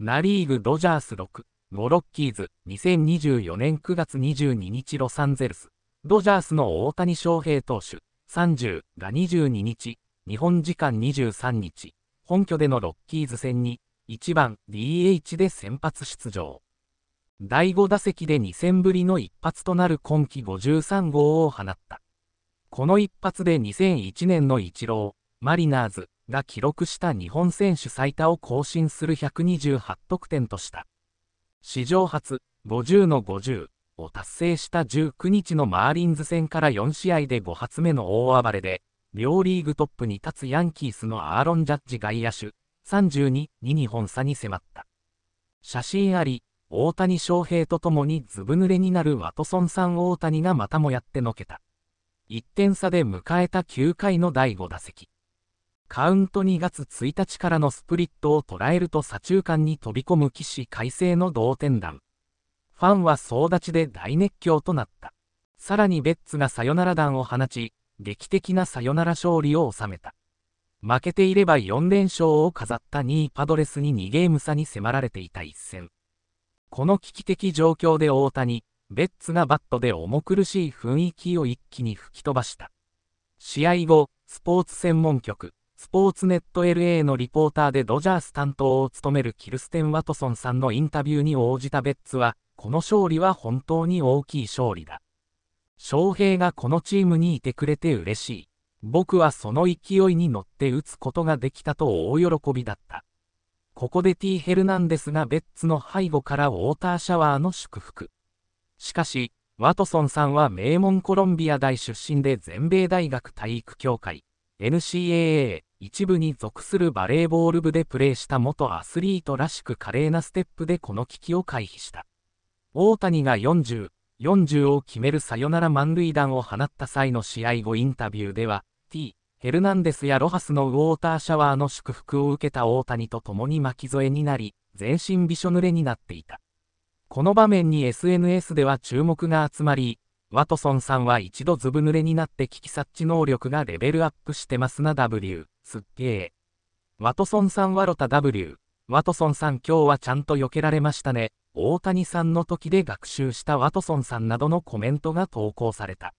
ナリーグドジャース6、5ロッキーズ、2024年9月22日ロサンゼルス、ドジャースの大谷翔平投手、30が22日、日本時間23日、本拠でのロッキーズ戦に、1番 DH で先発出場。第5打席で2戦ぶりの一発となる今季53号を放った。この一発で2001年のイチロー、マリナーズ、が記録した日本選手最多を更新する128得点とした。史上初、50の50を達成した19日のマーリンズ戦から4試合で5発目の大暴れで、両リーグトップに立つヤンキースのアーロン・ジャッジ外野手、32、2本差に迫った。写真あり、大谷翔平と共にずぶ濡れになるワトソンさん大谷がまたもやってのけた。1点差で迎えた9回の第5打席。カウント2月1日からのスプリットを捉えると左中間に飛び込む起死回生の同点弾。ファンは総立ちで大熱狂となった。さらにベッツがサヨナラ弾を放ち、劇的なサヨナラ勝利を収めた。負けていれば4連勝を飾った2位パドレスに2ゲーム差に迫られていた一戦。この危機的状況で大谷、ベッツがバットで重苦しい雰囲気を一気に吹き飛ばした。試合後、スポーツ専門局、スポーツネット LA のリポーターでドジャース担当を務めるキルステン・ワトソンさんのインタビューに応じたベッツは、この勝利は本当に大きい勝利だ。翔平がこのチームにいてくれて嬉しい。僕はその勢いに乗って打つことができたと大喜びだった。ここで T・ ヘルナンデスがベッツの背後からウォーターシャワーの祝福。しかし、ワトソンさんは名門コロンビア大出身で全米大学体育協会、NCAA 一部に属するバレーボール部でプレーした元アスリートらしく華麗なステップでこの危機を回避した。大谷が40、40を決めるサヨナラ満塁弾を放った際の試合後インタビューでは、T、ヘルナンデスやロハスのウォーターシャワーの祝福を受けた大谷と共に巻き添えになり、全身びしょ濡れになっていた。この場面に SNS では注目が集まり、ワトソンさんは一度ずぶ濡れになって危機察知能力がレベルアップしてますな W、すっげえ。ワトソンさんはロタ W、ワトソンさん今日はちゃんと避けられましたね。大谷さんの時で学習したワトソンさんなどのコメントが投稿された。